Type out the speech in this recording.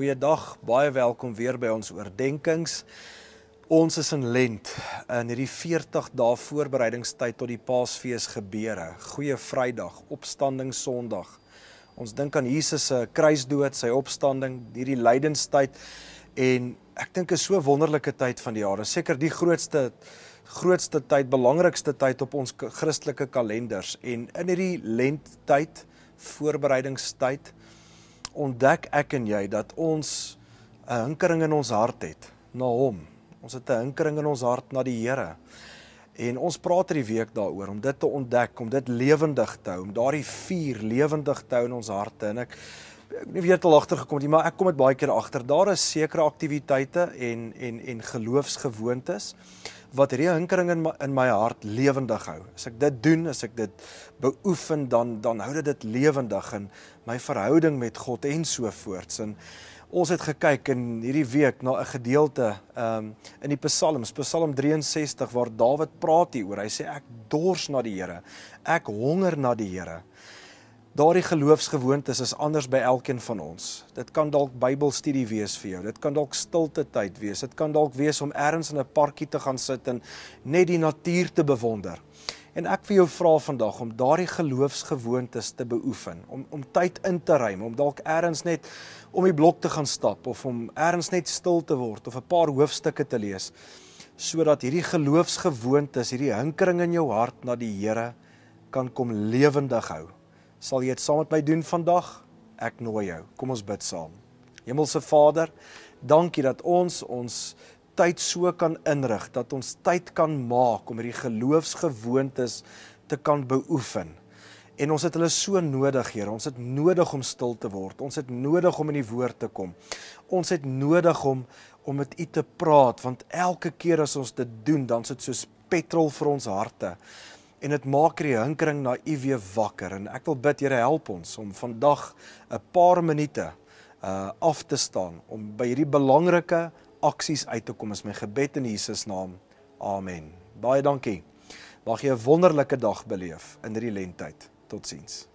Goeiedag, baie welkom weer by ons oordeenkings. Ons is in Lent, in hierdie 40 dae voorbereidingstyd tot die Paasfees gebeure. Goeie Vrydag, Opstanding Sondag. Ons dink aan Jesus se kruisdood, sy opstanding, hierdie lydenstyd en ek dink is so wonderlike tyd van die jaar. Seker die grootste grootste tyd, belangrikste tyd op ons Christelike kalenders en in hierdie Lent tyd voorbereidingstyd ontdek ek en jy dat ons 'n hinkering in ons hart het na hom. Ons het 'n hinkering in ons hart na die Here. En ons praat hierdie week daaroor om dit te ontdek, om dit lewendig te hou, om daardie vuur lewendig te hou in ons harte. En ek ek weet jy het al agtergekom, maar ek kom dit baie keer agter. Daar is sekere aktiwiteite en en en geloofsgewoontes wat hierdie hinkering in my, in my hart lewendig hou. As ek dit doen, as ek dit beoefen, dan dan hou dit dit lewendig in my verhouding met God en so voorts. En ons het gekyk in hierdie week na 'n gedeelte ehm um, in die Psalms, Psalm 63 waar Dawid praat hier oor. Hy sê ek dors na die Here. Ek honger na die Here. Daardie geloofsgewoontes is anders by elkeen van ons. Dit kan dalk Bybelstudie wees vir jou. Dit kan dalk stilte tyd wees. Dit kan dalk wees om ergens in 'n parkie te gaan sit en net die natuur te bewonder. En ek wil jou vra vandag om daardie geloofsgewoontes te beoefen, om om tyd in te ruim, om dalk ergens net om die blok te gaan stap of om ergens net stil te word of 'n paar hoofstukke te lees, sodat hierdie geloofsgewoontes, hierdie hinkering in jou hart na die Here kan kom lewendig hou. Sal jy dit saam met my doen vandag? Ek nooi jou. Kom ons bid saam. Hemelse Vader, dankie dat ons ons tyd so kan inrig dat ons tyd kan maak om hierdie geloofsgewoontes te kan beoefen. En ons het hulle so nodig, Here. Ons het nodig om stil te word. Ons het nodig om in die woord te kom. Ons het nodig om om met U te praat, want elke keer as ons dit doen, dan sit soos petrol vir ons harte en dit maak hierdie hinkering na U weer wakker en ek wil bid Here help ons om vandag 'n paar minute uh af te staan om by hierdie belangrike aksies uit te kom is my gebed in Jesus naam. Amen. Baie dankie. Mag jy 'n wonderlike dag beleef in hierdie lenttyd. Totsiens.